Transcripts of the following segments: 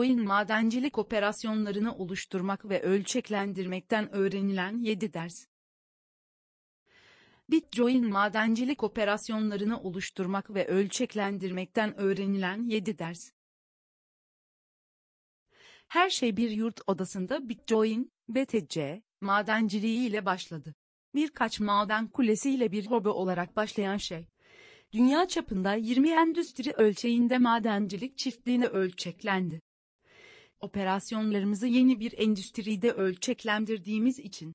Bitcoin madencilik operasyonlarını oluşturmak ve ölçeklendirmekten öğrenilen 7 ders. Bitcoin madencilik operasyonlarını oluşturmak ve ölçeklendirmekten öğrenilen 7 ders. Her şey bir yurt odasında Bitcoin, BTC, madenciliği ile başladı. Birkaç maden kulesiyle bir hobi olarak başlayan şey. Dünya çapında 20 endüstri ölçeğinde madencilik çiftliğine ölçeklendi. Operasyonlarımızı yeni bir endüstride ölçeklendirdiğimiz için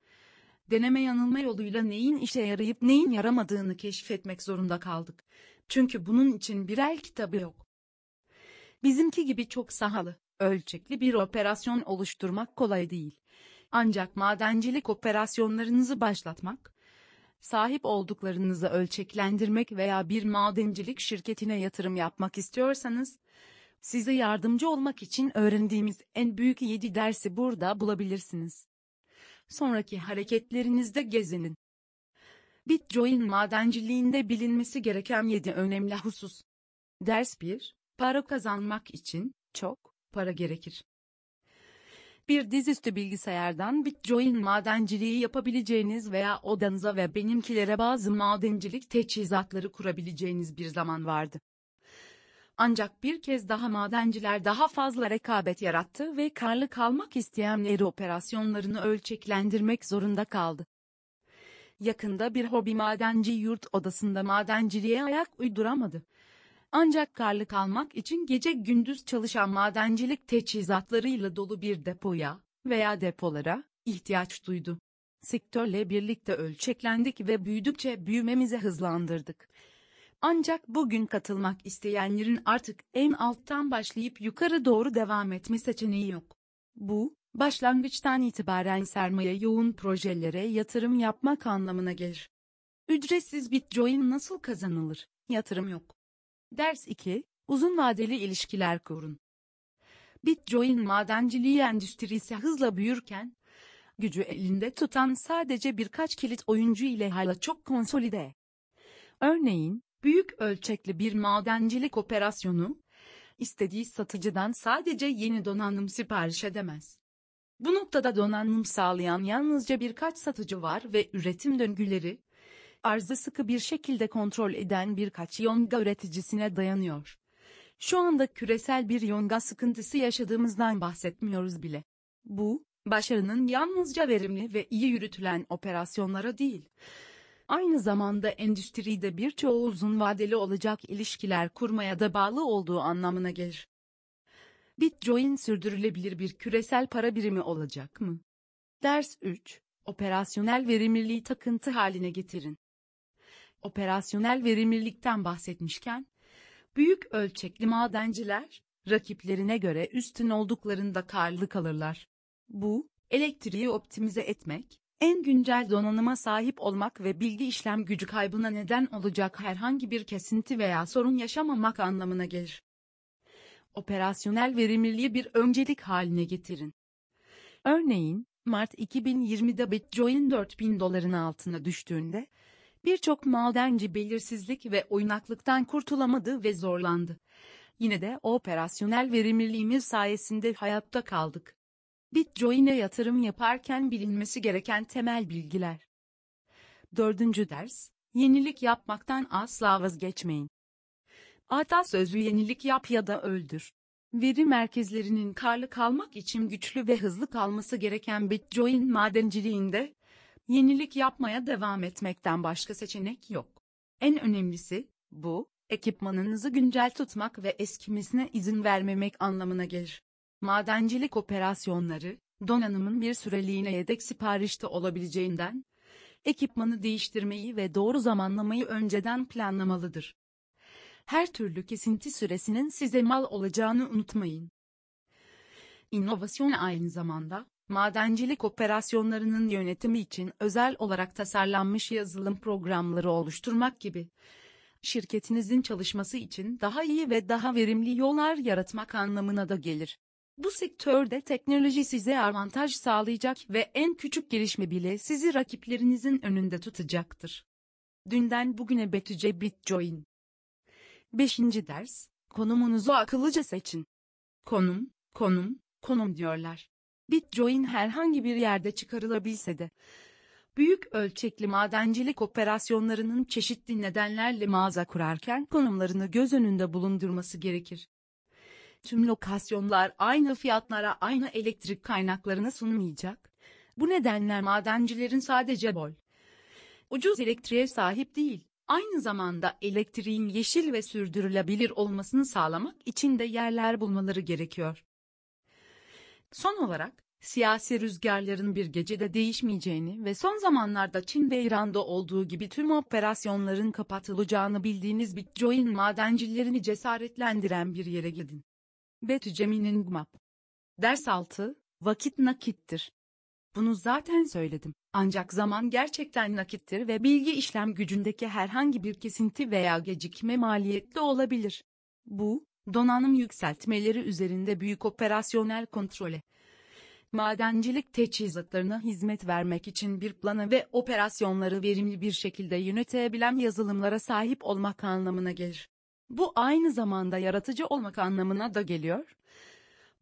deneme yanılma yoluyla neyin işe yarayıp neyin yaramadığını keşfetmek zorunda kaldık. Çünkü bunun için birer kitabı yok. Bizimki gibi çok sahalı, ölçekli bir operasyon oluşturmak kolay değil. Ancak madencilik operasyonlarınızı başlatmak, sahip olduklarınızı ölçeklendirmek veya bir madencilik şirketine yatırım yapmak istiyorsanız, Size yardımcı olmak için öğrendiğimiz en büyük 7 dersi burada bulabilirsiniz. Sonraki hareketlerinizde gezinin. Bitcoin madenciliğinde bilinmesi gereken 7 önemli husus. Ders 1. Para kazanmak için çok para gerekir. Bir dizüstü bilgisayardan Bitcoin madenciliği yapabileceğiniz veya odanıza ve benimkilere bazı madencilik teçhizatları kurabileceğiniz bir zaman vardı. Ancak bir kez daha madenciler daha fazla rekabet yarattı ve karlı kalmak isteyenleri operasyonlarını ölçeklendirmek zorunda kaldı. Yakında bir hobi madenci yurt odasında madenciliğe ayak uyduramadı. Ancak karlı kalmak için gece gündüz çalışan madencilik teçhizatlarıyla dolu bir depoya veya depolara ihtiyaç duydu. Sektörle birlikte ölçeklendik ve büyüdükçe büyümemize hızlandırdık. Ancak bugün katılmak isteyenlerin artık en alttan başlayıp yukarı doğru devam etme seçeneği yok. Bu, başlangıçtan itibaren sermaye yoğun projelere yatırım yapmak anlamına gelir. Ücretsiz Bitcoin nasıl kazanılır? Yatırım yok. Ders 2. Uzun vadeli ilişkiler kurun. Bitcoin madenciliği endüstrisi hızla büyürken, gücü elinde tutan sadece birkaç kilit oyuncu ile hala çok konsolide. Örneğin, büyük ölçekli bir madencilik operasyonu, istediği satıcıdan sadece yeni donanım sipariş edemez. Bu noktada donanım sağlayan yalnızca birkaç satıcı var ve üretim döngüleri, arzı sıkı bir şekilde kontrol eden birkaç yonga üreticisine dayanıyor. Şu anda küresel bir yonga sıkıntısı yaşadığımızdan bahsetmiyoruz bile. Bu, başarının yalnızca verimli ve iyi yürütülen operasyonlara değil, Aynı zamanda endüstride birçoğu uzun vadeli olacak ilişkiler kurmaya da bağlı olduğu anlamına gelir. Bitcoin sürdürülebilir bir küresel para birimi olacak mı? Ders 3. Operasyonel verimliliği takıntı haline getirin. Operasyonel verimlilikten bahsetmişken, büyük ölçekli madenciler, rakiplerine göre üstün olduklarında karlı kalırlar. Bu, elektriği optimize etmek, en güncel donanıma sahip olmak ve bilgi işlem gücü kaybına neden olacak herhangi bir kesinti veya sorun yaşamamak anlamına gelir. Operasyonel verimliliği bir öncelik haline getirin. Örneğin, Mart 2020'de Bitcoin 4000 doların altına düştüğünde, birçok madenci belirsizlik ve oynaklıktan kurtulamadı ve zorlandı. Yine de operasyonel verimliliğimiz sayesinde hayatta kaldık. Bitcoin'e yatırım yaparken bilinmesi gereken temel bilgiler. Dördüncü ders, yenilik yapmaktan asla vazgeçmeyin. Atasözü yenilik yap ya da öldür. Veri merkezlerinin karlı kalmak için güçlü ve hızlı kalması gereken Bitcoin madenciliğinde, yenilik yapmaya devam etmekten başka seçenek yok. En önemlisi, bu, ekipmanınızı güncel tutmak ve eskimesine izin vermemek anlamına gelir. Madencilik operasyonları, donanımın bir süreliğine yedek siparişte olabileceğinden, ekipmanı değiştirmeyi ve doğru zamanlamayı önceden planlamalıdır. Her türlü kesinti süresinin size mal olacağını unutmayın. İnovasyon aynı zamanda, madencilik operasyonlarının yönetimi için özel olarak tasarlanmış yazılım programları oluşturmak gibi, şirketinizin çalışması için daha iyi ve daha verimli yollar yaratmak anlamına da gelir. Bu sektörde teknoloji size avantaj sağlayacak ve en küçük gelişme bile sizi rakiplerinizin önünde tutacaktır. Dünden bugüne Betüce Bitcoin. 5. ders, konumunuzu akıllıca seçin. Konum, konum, konum diyorlar. Bitcoin herhangi bir yerde çıkarılabilse de büyük ölçekli madencilik operasyonlarının çeşitli nedenlerle mağaza kurarken konumlarını göz önünde bulundurması gerekir tüm lokasyonlar aynı fiyatlara aynı elektrik kaynaklarını sunmayacak. Bu nedenle madencilerin sadece bol ucuz elektriğe sahip değil, aynı zamanda elektriğin yeşil ve sürdürülebilir olmasını sağlamak için de yerler bulmaları gerekiyor. Son olarak, siyasi rüzgarların bir gecede değişmeyeceğini ve son zamanlarda Çin ve İran'da olduğu gibi tüm operasyonların kapatılacağını bildiğiniz Bitcoin madencilerini cesaretlendiren bir yere gidin. Betüceminin gmap. Ders 6, vakit nakittir. Bunu zaten söyledim. Ancak zaman gerçekten nakittir ve bilgi işlem gücündeki herhangi bir kesinti veya gecikme maliyetli olabilir. Bu, donanım yükseltmeleri üzerinde büyük operasyonel kontrole, madencilik teçhizatlarına hizmet vermek için bir plana ve operasyonları verimli bir şekilde yönetebilen yazılımlara sahip olmak anlamına gelir. Bu aynı zamanda yaratıcı olmak anlamına da geliyor.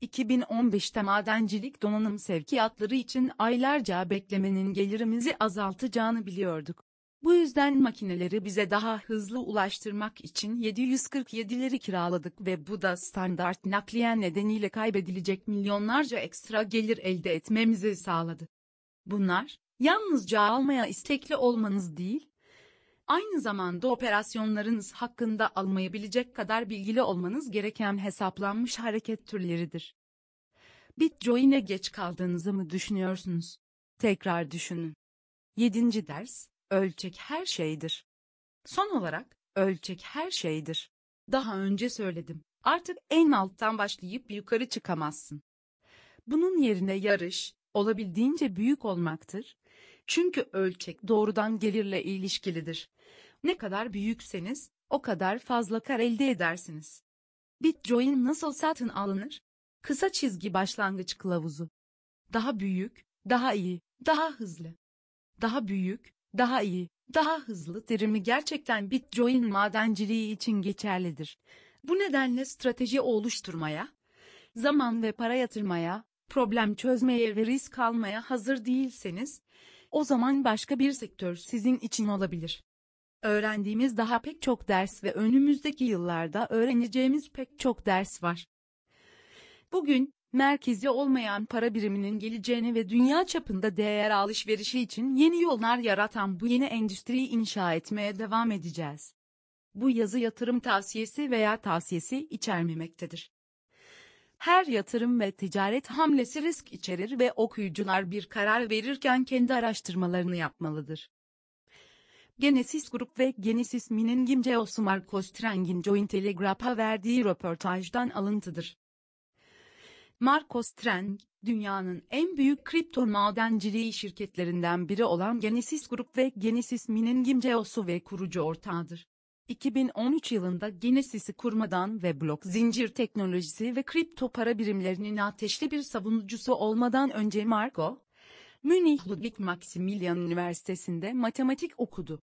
2015'te madencilik donanım sevkiyatları için aylarca beklemenin gelirimizi azaltacağını biliyorduk. Bu yüzden makineleri bize daha hızlı ulaştırmak için 747'leri kiraladık ve bu da standart nakliye nedeniyle kaybedilecek milyonlarca ekstra gelir elde etmemizi sağladı. Bunlar, yalnızca almaya istekli olmanız değil, Aynı zamanda operasyonlarınız hakkında almayabilecek kadar bilgili olmanız gereken hesaplanmış hareket türleridir. Bitcoin'e geç kaldığınızı mı düşünüyorsunuz? Tekrar düşünün. 7. ders, ölçek her şeydir. Son olarak, ölçek her şeydir. Daha önce söyledim, artık en alttan başlayıp yukarı çıkamazsın. Bunun yerine yarış, olabildiğince büyük olmaktır. Çünkü ölçek doğrudan gelirle ilişkilidir. Ne kadar büyükseniz, o kadar fazla kar elde edersiniz. Bitcoin nasıl satın alınır? Kısa çizgi başlangıç kılavuzu. Daha büyük, daha iyi, daha hızlı. Daha büyük, daha iyi, daha hızlı terimi gerçekten Bitcoin madenciliği için geçerlidir. Bu nedenle strateji oluşturmaya, zaman ve para yatırmaya, problem çözmeye ve risk almaya hazır değilseniz, o zaman başka bir sektör sizin için olabilir. Öğrendiğimiz daha pek çok ders ve önümüzdeki yıllarda öğreneceğimiz pek çok ders var. Bugün, merkezi olmayan para biriminin geleceğini ve dünya çapında değer alışverişi için yeni yollar yaratan bu yeni endüstriyi inşa etmeye devam edeceğiz. Bu yazı yatırım tavsiyesi veya tavsiyesi içermemektedir. Her yatırım ve ticaret hamlesi risk içerir ve okuyucular bir karar verirken kendi araştırmalarını yapmalıdır. Genesis Group ve Genesis Min'in CEO'su Marco Strang'in Joint Telegraph'a verdiği röportajdan alıntıdır. Marco Strang, dünyanın en büyük kripto madenciliği şirketlerinden biri olan Genesis Group ve Genesis Min'in CEO'su ve kurucu ortağıdır. 2013 yılında Genesis'i kurmadan ve blok zincir teknolojisi ve kripto para birimlerinin ateşli bir savunucusu olmadan önce Marco, Münih Ludwig Maximilian Üniversitesi'nde matematik okudu.